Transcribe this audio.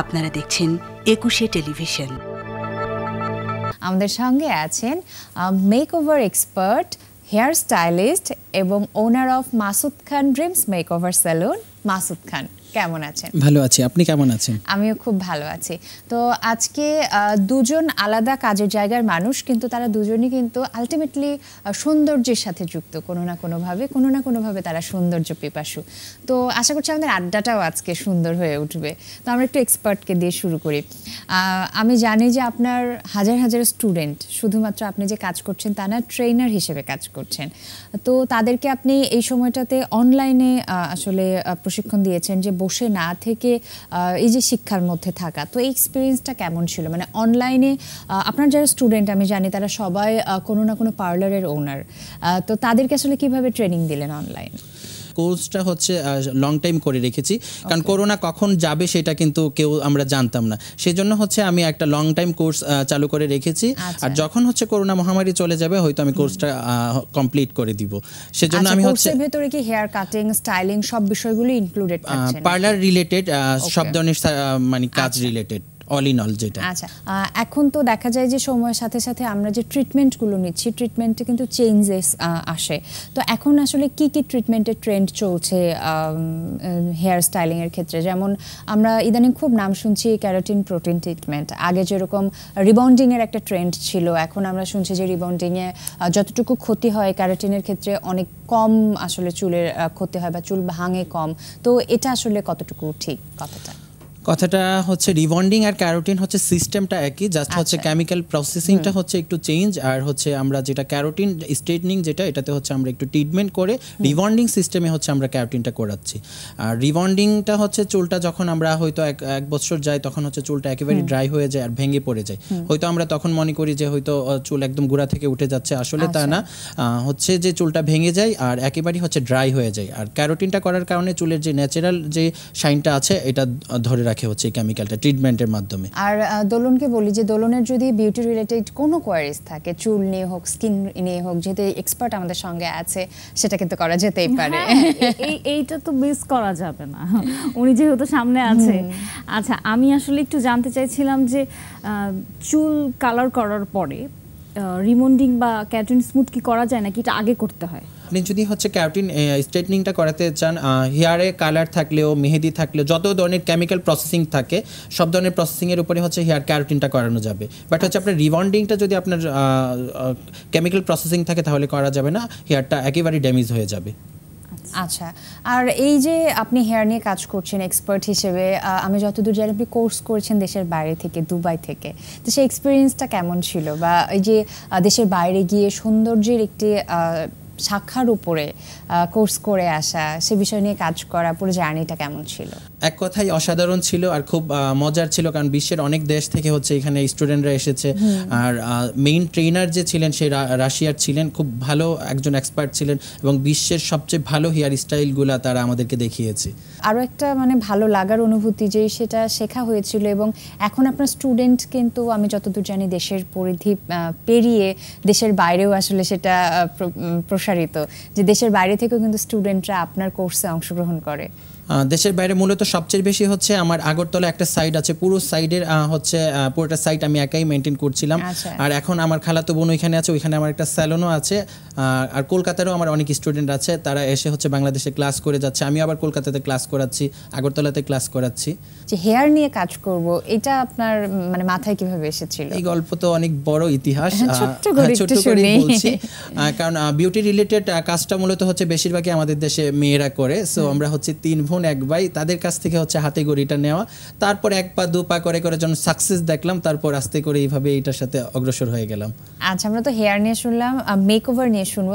আপনারা দেখছেন একুশে টেলিভিশন আমাদের সঙ্গে আছেন makeover expert hair stylist এবং owner of Masud Khan dreams makeover salon Masud Khan কেমন আছেন ভালো আছি আপনি কেমন আছেন আমিও খুব ভালো আছি তো আজকে দুজন আলাদা কাজের জায়গার মানুষ কিন্তু তারা দুজনই কিন্তু আলটিমেটলি সৌন্দর্যের সাথে যুক্ত কোনো না কোনোভাবে কোনো না কোনোভাবে তারা সৌন্দর্য পিপাসু তো আশা করছি আমাদের আড্ডাটাও আজকে সুন্দর হয়ে উঠবে তো আমরা একটু এক্সপার্টকে দিয়ে শুরু করি আমি জানি যে আপনার হাজার হাজার স্টুডেন্ট শুধুমাত্র আপনি যে কাজ করছেন তা না ট্রেনার হিসেবে কাজ করছেন তো তাদেরকে আপনি এই সময়টাতে অনলাইনে আসলে প্রশিক্ষণ দিয়েছেন যে বসে না থেকে এই যে শিক্ষার মধ্যে থাকা তো এই এক্সপিরিয়েন্সটা কেমন ছিল মানে অনলাইনে আপনার যারা স্টুডেন্ট আমি জানি তারা সবাই কোনো না কোনো পার্লারের ওনার তো তাদেরকে আসলে কিভাবে ট্রেনিং দিলেন অনলাইন কোর্সটা হচ্ছে লং টাইম করে রেখেছি কারণ করোনা কখন যাবে সেটা কিন্তু কেউ আমরা জানতাম না সেজন্য হচ্ছে আমি একটা লং টাইম কোর্স চালু করে রেখেছি আচ্ছা। আর যখন হচ্ছে করোনা মহামারী চলে যাবে হয়তো আমি কোর্সটা কমপ্লিট করে দিব সেজন্য আচ্ছা, আমি হচ্ছে ভেতরে কি হেয়ার কাটিং স্টাইলিং সব বিষয়গুলো ইনক্লুডেড পার্লার রিলেটেড সব ধরনের মানে কাজ রিলেটেড আচ্ছা। অল ইন অল যেটা আচ্ছা এখন তো দেখা যায় যে সময়ের সাথে সাথে আমরা যে ট্রিটমেন্টগুলো নিচ্ছি ট্রিটমেন্টে কিন্তু চেঞ্জেস আসে তো এখন আসলে কি কি ট্রিটমেন্টের ট্রেন্ড চলছে হেয়ার স্টাইলিংয়ের ক্ষেত্রে যেমন আমরা ইদানিং খুব নাম শুনছি ক্যারাটিন প্রোটিন ট্রিটমেন্ট আগে যেরকম রিবাউন্ডিংয়ের একটা ট্রেন্ড ছিল এখন আমরা শুনছি যে রিবাউন্ডিংয়ে যতটুকু ক্ষতি হয় ক্যারাটিনের ক্ষেত্রে অনেক কম আসলে চুলের ক্ষতি হয় বা চুল ভাঙে কম তো এটা আসলে কতটুকু ঠিক কথাটা কথাটা হচ্ছে রিবন্ডিং আর ক্যারোটিন হচ্ছে সিস্টেমটা একই জাস্ট আচ্ছা। হচ্ছে কেমিক্যাল প্রসেসিংটা হচ্ছে একটু চেঞ্জ আর হচ্ছে আমরা যেটা ক্যারোটিন স্ট্রেটনিং যেটা এটাতে হচ্ছে আমরা একটু ট্রিটমেন্ট করে রিবন্ডিং সিস্টেমে হচ্ছে আমরা ক্যারোটিনটা করাচ্ছি আর রিবন্ডিংটা হচ্ছে চুলটা যখন আমরা হয়তো এক এক বছর যাই তখন হচ্ছে চুলটা একেবারে ড্রাই হয়ে যায় আর ভেঙে পড়ে যায় হয়তো আমরা তখন মনে করি যে হয়তো চুল একদম গুঁড়া থেকে উঠে যাচ্ছে আসলে তা আচ্ছা। না হচ্ছে যে চুলটা ভেঙে যায় আর একেবারেই হচ্ছে ড্রাই হয়ে যায় আর ক্যারোটিনটা করার কারণে চুলের যে ন্যাচারাল যে শাইনটা আছে এটা ধরে রাখে হচ্ছে কেমিক্যালটা ট্রিটমেন্টের মাধ্যমে আর দোলনকে বলি যে দোলনের যদি বিউটি রিলেটেড কোনো কোয়ারিজ থাকে চুল নিয়ে হোক স্কিন নিয়ে হোক যেহেতু এক্সপার্ট আমাদের সঙ্গে আছে সেটা কিন্তু করা যেতেই হ্যাঁ, পারে এই এইটা তো মিস করা যাবে না উনি যেহেতু সামনে আছে আচ্ছা আমি আসলে একটু জানতে চাইছিলাম যে চুল কালার করার পরে রিমন্ডিং বা ক্যাটুন স্মুথ কি করা যায় নাকি এটা আগে করতে হয় আপনি যদি হচ্ছে ক্যারোটিন স্ট্রেটনিংটা করাতে চান হেয়ারে কালার থাকলেও মেহেদি থাকলেও যত ধরনের কেমিক্যাল প্রসেসিং থাকে সব ধরনের প্রসেসিংয়ের উপরে হচ্ছে হেয়ার ক্যারোটিনটা করানো যাবে বাট হচ্ছে আপনার রিবন্ডিংটা যদি আপনার কেমিক্যাল প্রসেসিং থাকে তাহলে করা যাবে না হেয়ারটা একেবারে ড্যামেজ হয়ে যাবে আচ্ছা আর এই যে আপনি হেয়ার নিয়ে কাজ করছেন এক্সপার্ট হিসেবে আমি যতদূর জানি আপনি কোর্স করেছেন দেশের বাইরে থেকে দুবাই থেকে তো সেই এক্সপিরিয়েন্সটা কেমন ছিল বা এই যে দেশের বাইরে গিয়ে সৌন্দর্যের একটি শাখার উপরে কোর্স করে আসা সে বিষয় নিয়ে কাজ করা পুরো জার্নিটা কেমন ছিল এক কথায় অসাধারণ ছিল আর খুব মজার ছিল কারণ বিশ্বের অনেক দেশ থেকে হচ্ছে এখানে স্টুডেন্টরা এসেছে আর মেইন ট্রেনার যে ছিলেন সে রাশিয়ার ছিলেন খুব ভালো একজন এক্সপার্ট ছিলেন এবং বিশ্বের সবচেয়ে ভালো হেয়ার স্টাইলগুলো তারা আমাদেরকে দেখিয়েছে আরও একটা মানে ভালো লাগার অনুভূতি যে সেটা শেখা হয়েছিল এবং এখন আপনার স্টুডেন্ট কিন্তু আমি যতদূর জানি দেশের পরিধি পেরিয়ে দেশের বাইরেও আসলে সেটা প্রসার প্রসারিত যে দেশের বাইরে থেকেও কিন্তু স্টুডেন্টরা আপনার কোর্সে অংশগ্রহণ করে দেশের বাইরে মূলত সবচেয়ে বেশি হচ্ছে আমার আগরতলা একটা সাইড আছে পুরো সাইডের হচ্ছে পুরোটা সাইট আমি একাই মেনটেন করছিলাম আচ্ছা। আর এখন আমার খালাতো বোন ওইখানে আছে ওইখানে আমার একটা স্যালনও আছে আর কলকাতারও আমার অনেক স্টুডেন্ট আছে তারা এসে হচ্ছে বাংলাদেশে ক্লাস করে যাচ্ছে আমি আবার কলকাতাতে ক্লাস করাচ্ছি আগরতলাতে ক্লাস করাচ্ছি যে হেয়ার নিয়ে কাজ করব এটা আপনার মানে মাথায় কিভাবে এসেছিল এই গল্প তো অনেক বড় ইতিহাস হ্যাঁ, ছোট হ্যাঁ, করে বলছি কারণ বিউটি রিলেটেড কাজটা মূলত হচ্ছে বেশিরভাগই আমাদের দেশে মেয়েরা করে সো আমরা হচ্ছে তিন বোন এক ভাই তাদের কাছ থেকে হচ্ছে হাতে গড়িটা নেওয়া তারপর এক পা দু পা করে করে যখন সাকসেস দেখলাম তারপর আস্তে করে এইভাবে এটার সাথে অগ্রসর হয়ে গেলাম আচ্ছা আমরা তো হেয়ার নিয়ে শুনলাম মেকওভার নিয়ে নিয়ে শুনবো